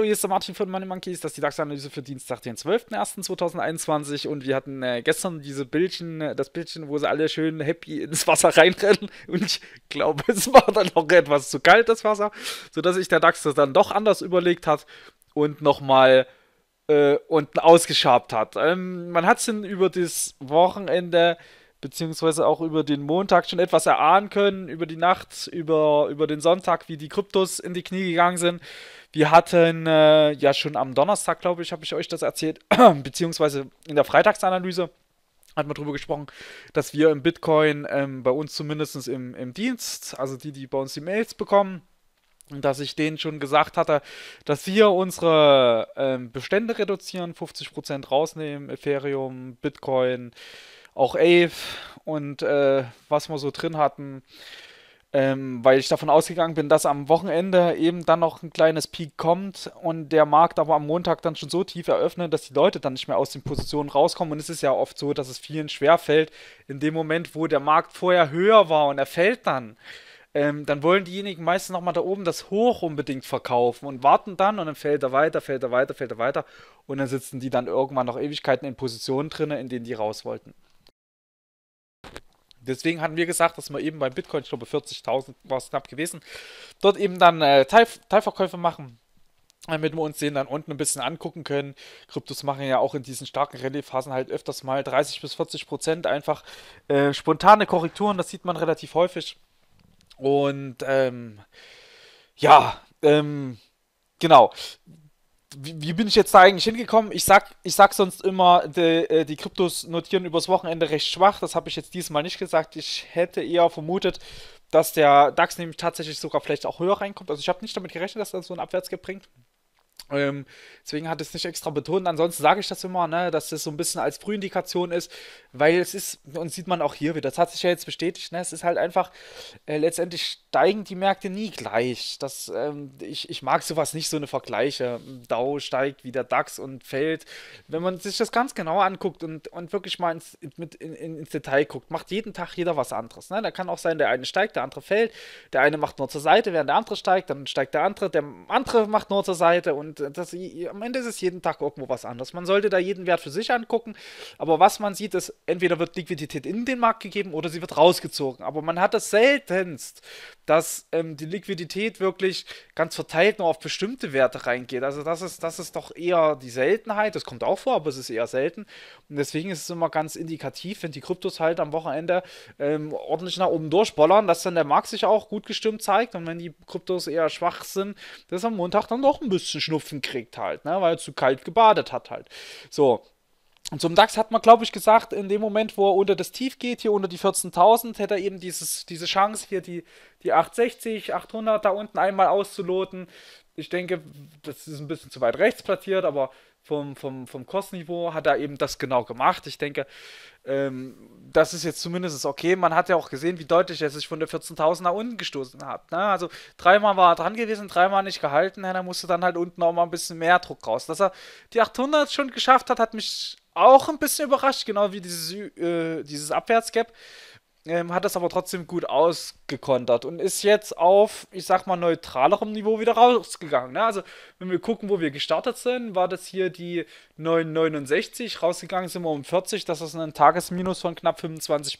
Hallo, hier ist der Martin von Money Monkeys, das ist die DAX-Analyse für Dienstag, den 12.01.2021 und wir hatten äh, gestern diese Bildchen, äh, das Bildchen, wo sie alle schön happy ins Wasser reinrennen und ich glaube, es war dann noch etwas zu kalt, das Wasser, sodass sich der DAX das dann doch anders überlegt hat und nochmal äh, unten ausgeschabt hat. Ähm, man hat es über das Wochenende äh, beziehungsweise auch über den Montag schon etwas erahnen können, über die Nacht, über, über den Sonntag, wie die Kryptos in die Knie gegangen sind. Wir hatten äh, ja schon am Donnerstag, glaube ich, habe ich euch das erzählt, beziehungsweise in der Freitagsanalyse hat man darüber gesprochen, dass wir im Bitcoin ähm, bei uns zumindest im, im Dienst, also die, die bei uns die Mails bekommen, dass ich denen schon gesagt hatte, dass wir unsere ähm, Bestände reduzieren, 50% rausnehmen, Ethereum, Bitcoin, auch Ave und äh, was wir so drin hatten. Ähm, weil ich davon ausgegangen bin, dass am Wochenende eben dann noch ein kleines Peak kommt und der Markt aber am Montag dann schon so tief eröffnet, dass die Leute dann nicht mehr aus den Positionen rauskommen. Und es ist ja oft so, dass es vielen schwerfällt, in dem Moment, wo der Markt vorher höher war und er fällt dann. Ähm, dann wollen diejenigen meistens nochmal da oben das Hoch unbedingt verkaufen und warten dann und dann fällt er weiter, fällt er weiter, fällt er weiter und dann sitzen die dann irgendwann noch Ewigkeiten in Positionen drin, in denen die raus wollten. Deswegen hatten wir gesagt, dass wir eben beim Bitcoin, ich glaube 40.000 war es knapp gewesen, dort eben dann äh, Teil, Teilverkäufe machen, äh, damit wir uns den dann unten ein bisschen angucken können. Kryptos machen ja auch in diesen starken Rallye-Phasen halt öfters mal 30 bis 40 Prozent einfach äh, spontane Korrekturen, das sieht man relativ häufig. Und ähm, ja, ähm, genau wie, wie, bin ich jetzt da eigentlich hingekommen? Ich sag, ich sag sonst immer, die, äh, die Kryptos notieren übers Wochenende recht schwach. Das habe ich jetzt diesmal nicht gesagt. Ich hätte eher vermutet, dass der DAX nämlich tatsächlich sogar vielleicht auch höher reinkommt. Also ich habe nicht damit gerechnet, dass er so einen Abwärtsgap bringt. Ähm, deswegen hat es nicht extra betont. Ansonsten sage ich das immer, ne, dass das so ein bisschen als Frühindikation ist, weil es ist, und sieht man auch hier wieder, das hat sich ja jetzt bestätigt, ne, es ist halt einfach, äh, letztendlich steigen die Märkte nie gleich. Das, ähm, ich, ich mag sowas nicht, so eine Vergleiche. Dow steigt wie der DAX und fällt. Wenn man sich das ganz genau anguckt und, und wirklich mal ins, mit, in, ins Detail guckt, macht jeden Tag jeder was anderes. Ne? Da kann auch sein, der eine steigt, der andere fällt, der eine macht nur zur Seite, während der andere steigt, dann steigt der andere, der andere macht nur zur Seite und und äh, das, am Ende ist es jeden Tag irgendwo was anderes. Man sollte da jeden Wert für sich angucken, aber was man sieht, ist, entweder wird Liquidität in den Markt gegeben oder sie wird rausgezogen. Aber man hat das seltenst, dass ähm, die Liquidität wirklich ganz verteilt nur auf bestimmte Werte reingeht. Also das ist, das ist doch eher die Seltenheit. Das kommt auch vor, aber es ist eher selten. Und deswegen ist es immer ganz indikativ, wenn die Kryptos halt am Wochenende ähm, ordentlich nach oben durchbollern, dass dann der Markt sich auch gut gestimmt zeigt. Und wenn die Kryptos eher schwach sind, dass am Montag dann doch ein bisschen schnupfen Schnupfen kriegt halt, ne? weil er zu kalt gebadet hat halt. So, und zum DAX hat man, glaube ich, gesagt, in dem Moment, wo er unter das Tief geht, hier unter die 14.000, hätte er eben dieses, diese Chance, hier die, die 860, 800 da unten einmal auszuloten. Ich denke, das ist ein bisschen zu weit rechts platziert, aber vom, vom, vom Kostniveau hat er eben das genau gemacht. Ich denke, ähm, das ist jetzt zumindest okay. Man hat ja auch gesehen, wie deutlich er sich von der 14.000 nach unten gestoßen hat. Ne? Also dreimal war er dran gewesen, dreimal nicht gehalten. Er musste dann halt unten auch mal ein bisschen mehr Druck raus. Dass er die 800 schon geschafft hat, hat mich auch ein bisschen überrascht, genau wie dieses, äh, dieses Abwärtsgap ähm, hat das aber trotzdem gut ausgekontert und ist jetzt auf, ich sag mal, neutralerem Niveau wieder rausgegangen. Ne? Also, wenn wir gucken, wo wir gestartet sind, war das hier die 969, rausgegangen sind wir um 40, das ist ein Tagesminus von knapp 25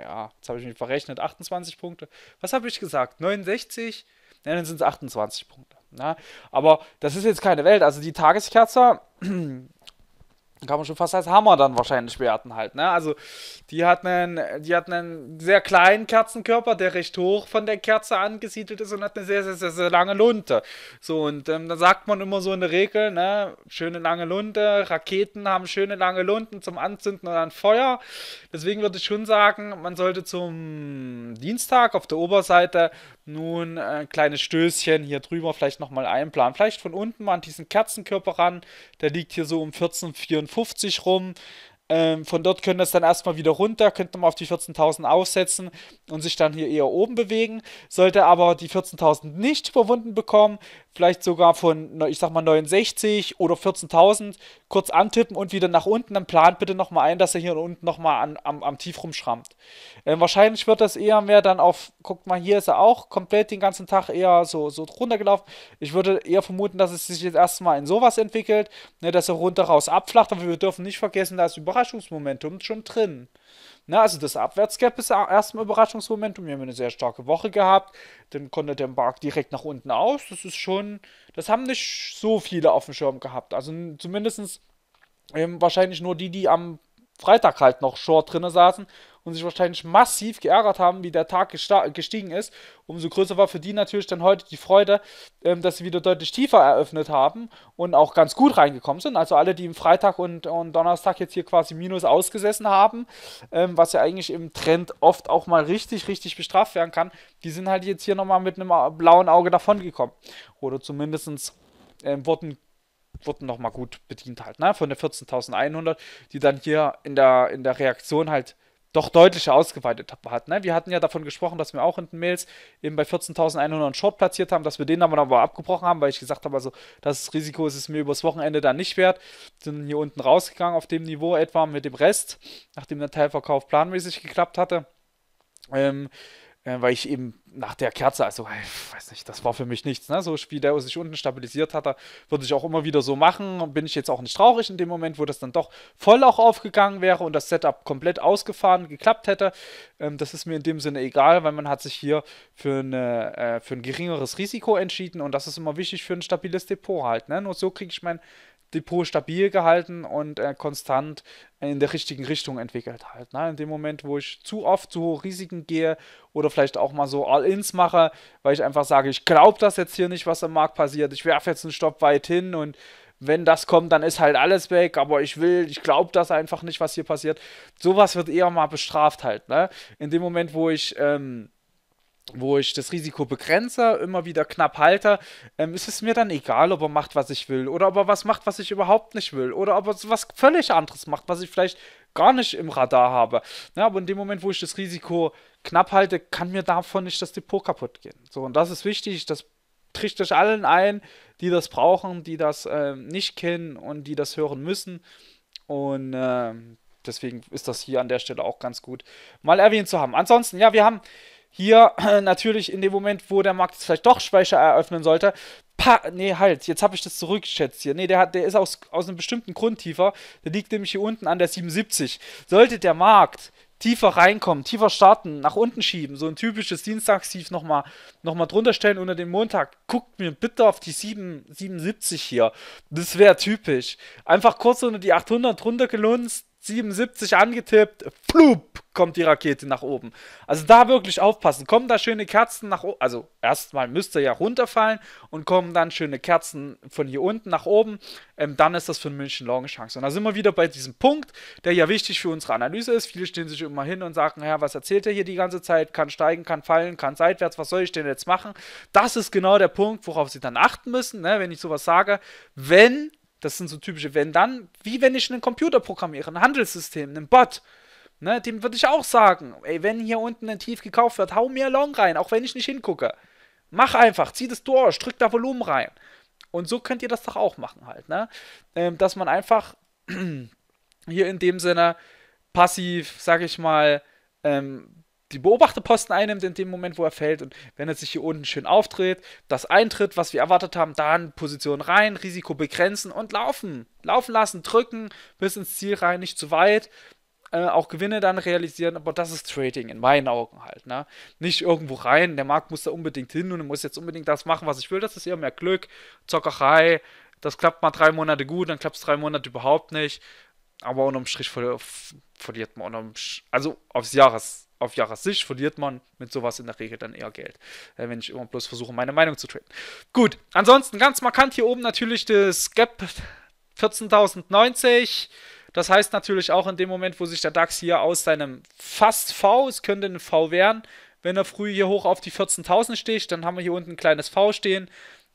ja, jetzt habe ich mich verrechnet, 28 Punkte. Was habe ich gesagt? 69? Nein, dann sind es 28 Punkte. Na? Ne? Aber das ist jetzt keine Welt. Also die Tageskerze kann man schon fast als Hammer dann wahrscheinlich werten halt. Ne? Also die hat, einen, die hat einen sehr kleinen Kerzenkörper, der recht hoch von der Kerze angesiedelt ist und hat eine sehr, sehr, sehr, sehr lange Lunte. So, und ähm, da sagt man immer so in der Regel, ne, schöne lange Lunte, Raketen haben schöne lange Lunden zum Anzünden und an Feuer. Deswegen würde ich schon sagen, man sollte zum Dienstag auf der Oberseite nun äh, ein kleines Stößchen hier drüber, vielleicht nochmal einplanen. Vielleicht von unten mal an diesen Kerzenkörper ran. Der liegt hier so um 1454 rum. Ähm, von dort können das dann erstmal wieder runter, könnte man auf die 14.000 aufsetzen und sich dann hier eher oben bewegen. Sollte aber die 14.000 nicht überwunden bekommen, vielleicht sogar von, ne, ich sag mal, 69 oder 14.000 kurz antippen und wieder nach unten, dann plant bitte nochmal ein, dass er hier unten nochmal am, am Tief rumschrammt. Ähm, wahrscheinlich wird das eher mehr dann auf, guckt mal, hier ist er auch komplett den ganzen Tag eher so, so runtergelaufen. Ich würde eher vermuten, dass es sich jetzt erstmal in sowas entwickelt, ne, dass er runter raus abflacht, aber wir dürfen nicht vergessen, da ist Überraschungsmomentum schon drin. Na, also das Abwärtsgap ist erstmal Überraschungsmomentum. Wir haben eine sehr starke Woche gehabt. Dann konnte der Markt direkt nach unten aus. Das ist schon, das haben nicht so viele auf dem Schirm gehabt. Also zumindest ähm, wahrscheinlich nur die, die am Freitag halt noch short drinne saßen und sich wahrscheinlich massiv geärgert haben, wie der Tag gestiegen ist. Umso größer war für die natürlich dann heute die Freude, ähm, dass sie wieder deutlich tiefer eröffnet haben und auch ganz gut reingekommen sind. Also alle, die im Freitag und, und Donnerstag jetzt hier quasi minus ausgesessen haben, ähm, was ja eigentlich im Trend oft auch mal richtig, richtig bestraft werden kann, die sind halt jetzt hier nochmal mit einem blauen Auge davongekommen. Oder zumindest ähm, wurden wurden nochmal gut bedient halt, ne? Von der 14.100, die dann hier in der, in der Reaktion halt doch deutlicher ausgeweitet hat. Ne? Wir hatten ja davon gesprochen, dass wir auch in den Mails eben bei 14.100 Short platziert haben, dass wir den dann aber abgebrochen haben, weil ich gesagt habe, also das Risiko ist es mir übers Wochenende dann nicht wert. Sind hier unten rausgegangen auf dem Niveau etwa mit dem Rest, nachdem der Teilverkauf planmäßig geklappt hatte. Ähm, äh, weil ich eben nach der Kerze, also ich weiß nicht, das war für mich nichts. Ne? So wie der sich unten stabilisiert hatte, würde ich auch immer wieder so machen. und Bin ich jetzt auch nicht traurig in dem Moment, wo das dann doch voll auch aufgegangen wäre und das Setup komplett ausgefahren geklappt hätte. Ähm, das ist mir in dem Sinne egal, weil man hat sich hier für, eine, äh, für ein geringeres Risiko entschieden und das ist immer wichtig für ein stabiles Depot halt. Ne? Nur so kriege ich mein Depot stabil gehalten und äh, konstant in der richtigen Richtung entwickelt halt. Ne? In dem Moment, wo ich zu oft zu hohe Risiken gehe oder vielleicht auch mal so All-Ins mache, weil ich einfach sage, ich glaube das jetzt hier nicht, was im Markt passiert, ich werfe jetzt einen Stopp weit hin und wenn das kommt, dann ist halt alles weg, aber ich will, ich glaube das einfach nicht, was hier passiert. Sowas wird eher mal bestraft halt. Ne? In dem Moment, wo ich... Ähm, wo ich das Risiko begrenze, immer wieder knapp halte, ähm, ist es mir dann egal, ob er macht, was ich will, oder ob er was macht, was ich überhaupt nicht will, oder ob er was völlig anderes macht, was ich vielleicht gar nicht im Radar habe. Ja, aber in dem Moment, wo ich das Risiko knapp halte, kann mir davon nicht das Depot kaputt gehen. So, und das ist wichtig, das tricht euch allen ein, die das brauchen, die das äh, nicht kennen und die das hören müssen. Und äh, deswegen ist das hier an der Stelle auch ganz gut mal erwähnt zu haben. Ansonsten, ja, wir haben hier äh, natürlich in dem Moment, wo der Markt vielleicht doch Speicher eröffnen sollte, pa nee, halt, jetzt habe ich das zurückgeschätzt hier. Nee, der, hat, der ist aus, aus einem bestimmten Grund tiefer. Der liegt nämlich hier unten an der 77. Sollte der Markt tiefer reinkommen, tiefer starten, nach unten schieben, so ein typisches Dienstagstief nochmal noch mal drunter stellen unter den Montag. Guckt mir bitte auf die 7, 77 hier. Das wäre typisch. Einfach kurz unter die 800 runter gelunzt, 77 angetippt, flup, kommt die Rakete nach oben. Also da wirklich aufpassen. Kommen da schöne Kerzen nach oben. Also erstmal müsste ja runterfallen und kommen dann schöne Kerzen von hier unten nach oben. Ähm, dann ist das für München Long Chance. Und da sind wir wieder bei diesem Punkt, der ja wichtig für unsere Analyse ist. Viele stehen sich immer hin und sagen, ja, was erzählt er hier die ganze Zeit? Kann steigen, kann fallen, kann seitwärts, was soll ich denn jetzt machen? Das ist genau der Punkt, worauf sie dann achten müssen, ne, wenn ich sowas sage. Wenn das sind so typische Wenn dann, wie wenn ich einen Computer programmiere, ein Handelssystem, einen Bot. Ne, dem würde ich auch sagen, ey, wenn hier unten ein Tief gekauft wird, hau mir Long rein, auch wenn ich nicht hingucke. Mach einfach, zieh das durch, drück da Volumen rein. Und so könnt ihr das doch auch machen halt, ne? Ähm, dass man einfach hier in dem Sinne passiv, sag ich mal, ähm, die Beobachterposten einnimmt in dem Moment, wo er fällt. Und wenn er sich hier unten schön auftritt, das eintritt, was wir erwartet haben, dann Position rein, Risiko begrenzen und laufen. Laufen lassen, drücken, bis ins Ziel rein, nicht zu weit. Äh, auch Gewinne dann realisieren, aber das ist Trading in meinen Augen halt. Ne? Nicht irgendwo rein, der Markt muss da unbedingt hin und muss jetzt unbedingt das machen, was ich will. Das ist eher mehr Glück, Zockerei. Das klappt mal drei Monate gut, dann klappt es drei Monate überhaupt nicht. Aber unterm Strich verliert man unterm Sch also aufs Jahres auf Jahressicht verliert man mit sowas in der Regel dann eher Geld, äh, wenn ich immer bloß versuche, meine Meinung zu traden. Gut, ansonsten ganz markant hier oben natürlich das Gap 14.090. Das heißt natürlich auch in dem Moment, wo sich der DAX hier aus seinem fast V, es könnte ein V werden, wenn er früh hier hoch auf die 14.000 sticht, dann haben wir hier unten ein kleines V stehen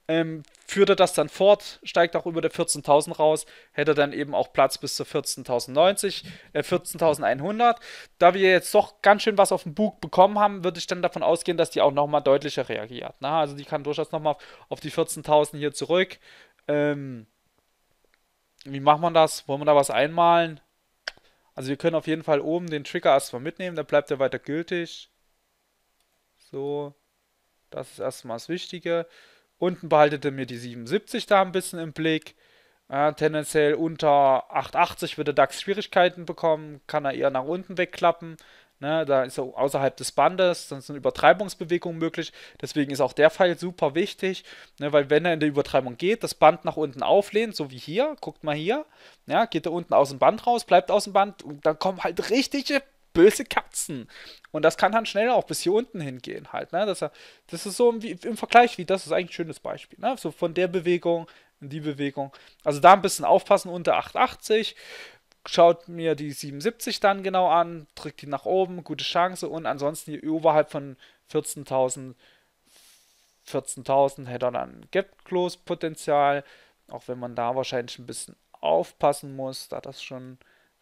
ähm, führt er das dann fort, steigt auch über der 14.000 raus, hätte dann eben auch Platz bis zur 14.090, äh, 14.100. Da wir jetzt doch ganz schön was auf dem Bug bekommen haben, würde ich dann davon ausgehen, dass die auch nochmal deutlicher reagiert. Na, ne? also die kann durchaus nochmal auf die 14.000 hier zurück. Ähm, wie macht man das? Wollen wir da was einmalen? Also wir können auf jeden Fall oben den Trigger erstmal mitnehmen, dann bleibt er weiter gültig. So, das ist erstmal das Wichtige. Unten behaltet ihr mir die 77 da ein bisschen im Blick. Ja, tendenziell unter 880 würde DAX Schwierigkeiten bekommen, kann er eher nach unten wegklappen. Ne, da ist er außerhalb des Bandes, sonst sind Übertreibungsbewegungen möglich. Deswegen ist auch der Fall super wichtig, ne, weil wenn er in der Übertreibung geht, das Band nach unten auflehnt, so wie hier, guckt mal hier, ja, geht er unten aus dem Band raus, bleibt aus dem Band und dann kommen halt richtige böse Katzen. Und das kann dann schnell auch bis hier unten hingehen halt. Ne? Das, das ist so wie, im Vergleich wie das ist eigentlich ein schönes Beispiel. Ne? So von der Bewegung in die Bewegung. Also da ein bisschen aufpassen unter 880. Schaut mir die 77 dann genau an, drückt die nach oben, gute Chance und ansonsten hier oberhalb von 14.000 14.000 hätte er dann get close potenzial auch wenn man da wahrscheinlich ein bisschen aufpassen muss, da das schon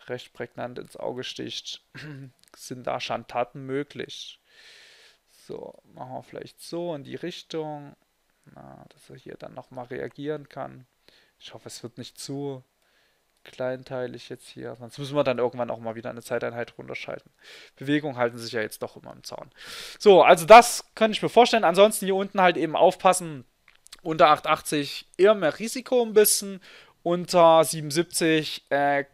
recht prägnant ins Auge sticht, sind da Schandtaten möglich. So, machen wir vielleicht so in die Richtung, na, dass er hier dann nochmal reagieren kann. Ich hoffe, es wird nicht zu kleinteilig jetzt hier. Sonst müssen wir dann irgendwann auch mal wieder eine Zeiteinheit runterschalten. Bewegungen halten sich ja jetzt doch immer im Zaun. So, also das könnte ich mir vorstellen. Ansonsten hier unten halt eben aufpassen. Unter 880 eher mehr Risiko ein bisschen. Unter 77 äh,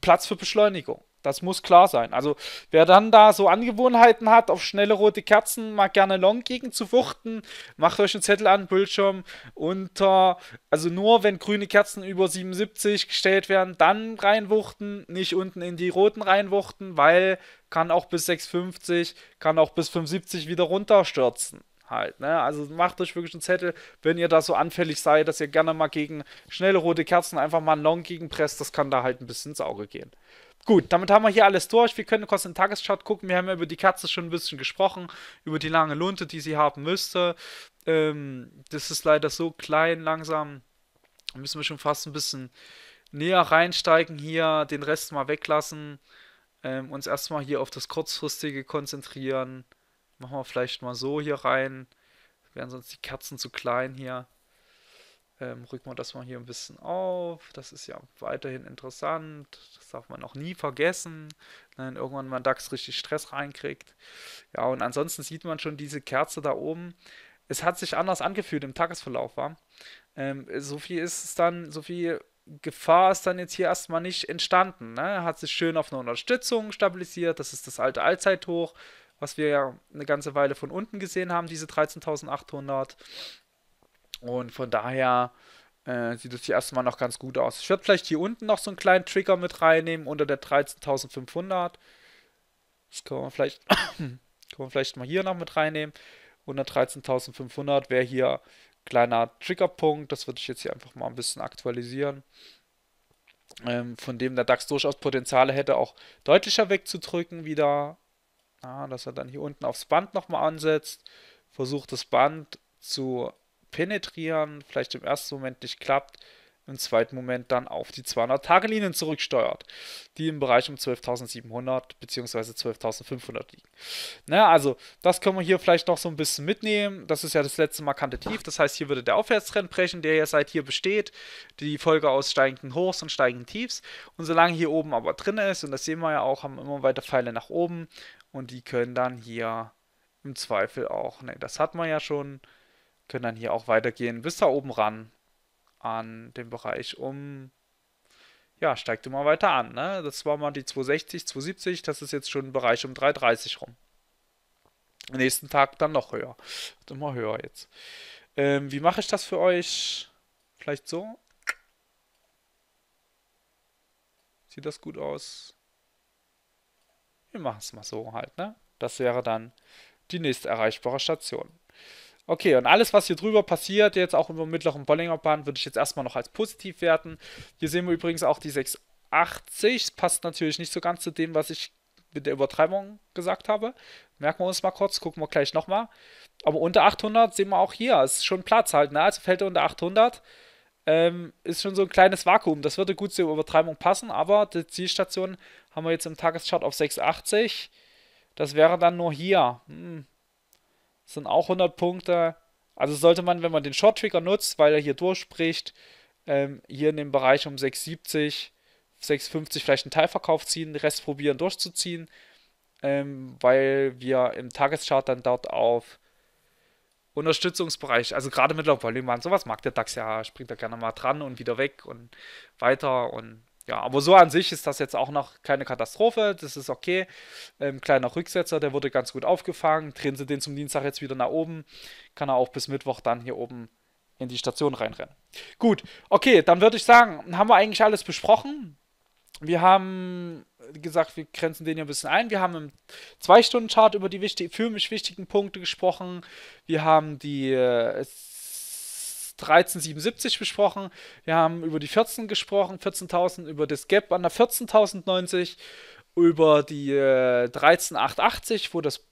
Platz für Beschleunigung. Das muss klar sein. Also, wer dann da so Angewohnheiten hat, auf schnelle rote Kerzen mal gerne Long gegen zu wuchten, macht euch einen Zettel an, Bildschirm unter. Also, nur wenn grüne Kerzen über 77 gestellt werden, dann reinwuchten, nicht unten in die roten reinwuchten, weil kann auch bis 650, kann auch bis 75 wieder runterstürzen halt. Ne? Also macht euch wirklich einen Zettel, wenn ihr da so anfällig seid, dass ihr gerne mal gegen schnelle rote Kerzen einfach mal einen Long gegenpresst, das kann da halt ein bisschen ins Auge gehen. Gut, damit haben wir hier alles durch. Wir können kurz in den Tageschart gucken. Wir haben ja über die Kerze schon ein bisschen gesprochen, über die lange Lunte, die sie haben müsste. Ähm, das ist leider so klein langsam. Da müssen wir schon fast ein bisschen näher reinsteigen hier, den Rest mal weglassen. Ähm, uns erstmal hier auf das Kurzfristige konzentrieren. Machen wir vielleicht mal so hier rein. Wären sonst die Kerzen zu klein hier. Ähm, rücken wir das mal hier ein bisschen auf. Das ist ja weiterhin interessant. Das darf man auch nie vergessen, wenn irgendwann mal DAX richtig Stress reinkriegt. Ja, und ansonsten sieht man schon diese Kerze da oben. Es hat sich anders angefühlt im Tagesverlauf, war. Ähm, so viel ist es dann, so viel Gefahr ist dann jetzt hier erstmal nicht entstanden. Ne? Hat sich schön auf eine Unterstützung stabilisiert. Das ist das alte Allzeithoch was wir ja eine ganze Weile von unten gesehen haben, diese 13.800. Und von daher äh, sieht es hier erstmal noch ganz gut aus. Ich werde vielleicht hier unten noch so einen kleinen Trigger mit reinnehmen unter der 13.500. Das können wir vielleicht, kann man vielleicht mal hier noch mit reinnehmen. Unter 13.500 wäre hier kleiner Triggerpunkt. Das würde ich jetzt hier einfach mal ein bisschen aktualisieren. Ähm, von dem der DAX durchaus Potenziale hätte, auch deutlicher wegzudrücken wieder Ah, dass er dann hier unten aufs Band nochmal ansetzt, versucht das Band zu penetrieren, vielleicht im ersten Moment nicht klappt, im zweiten Moment dann auf die 200-Tage-Linien zurücksteuert, die im Bereich um 12.700 bzw. 12.500 liegen. Naja, also das können wir hier vielleicht noch so ein bisschen mitnehmen. Das ist ja das letzte markante Tief, das heißt, hier würde der Aufwärtstrend brechen, der ja seit hier besteht, die Folge aus steigenden Hochs und steigenden Tiefs. Und solange hier oben aber drin ist, und das sehen wir ja auch, haben immer weiter Pfeile nach oben und die können dann hier im Zweifel auch, ne, das hat man ja schon, können dann hier auch weitergehen bis da oben ran an dem Bereich um. Ja, steigt immer weiter an. Ne? Das war mal die 260, 270. Das ist jetzt schon ein Bereich um 330 rum. Am nächsten Tag dann noch höher. Wird immer höher jetzt. Ähm, wie mache ich das für euch? Vielleicht so? Sieht das gut aus? Wir machen es mal so halt, ne? Das wäre dann die nächste erreichbare Station. Okay, und alles, was hier drüber passiert, jetzt auch über mittleren bollinger Bollingerband, würde ich jetzt erstmal noch als positiv werten. Hier sehen wir übrigens auch die 680. Das Passt natürlich nicht so ganz zu dem, was ich mit der Übertreibung gesagt habe. Merken wir uns mal kurz, gucken wir gleich nochmal. Aber unter 800 sehen wir auch hier, es ist schon Platz halt. Ne? Also fällt er unter 800, ähm, ist schon so ein kleines Vakuum. Das würde gut zur Übertreibung passen, aber die Zielstation haben wir jetzt im Tageschart auf 680. Das wäre dann nur hier. Hm, sind auch 100 Punkte. Also sollte man, wenn man den Short Trigger nutzt, weil er hier durchbricht, ähm, hier in dem Bereich um 670, 650 vielleicht einen Teilverkauf ziehen, den Rest probieren durchzuziehen, ähm, weil wir im Tageschart dann dort auf Unterstützungsbereich, also gerade mit Volumen, sowas mag der DAX ja, springt er gerne mal dran und wieder weg und weiter und ja, aber so an sich ist das jetzt auch noch keine Katastrophe. Das ist okay. Ähm, kleiner Rücksetzer, der wurde ganz gut aufgefangen. Drehen sie den zum Dienstag jetzt wieder nach oben. Kann er auch bis Mittwoch dann hier oben in die Station reinrennen. Gut, okay, dann würde ich sagen, haben wir eigentlich alles besprochen. Wir haben gesagt, wir grenzen den hier ein bisschen ein. Wir haben im Zwei-Stunden-Chart über die wichtig, für mich wichtigen Punkte gesprochen. Wir haben die äh, 1377 besprochen. Wir haben über die 14 gesprochen, 14.000, über das Gap an der 14.090, über die äh, 13.880, wo das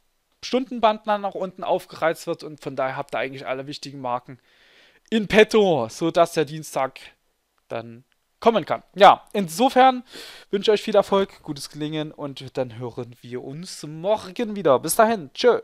Stundenband dann nach unten aufgereizt wird und von daher habt ihr eigentlich alle wichtigen Marken in petto, sodass der Dienstag dann kommen kann. Ja, insofern wünsche ich euch viel Erfolg, gutes Gelingen und dann hören wir uns morgen wieder. Bis dahin, tschö.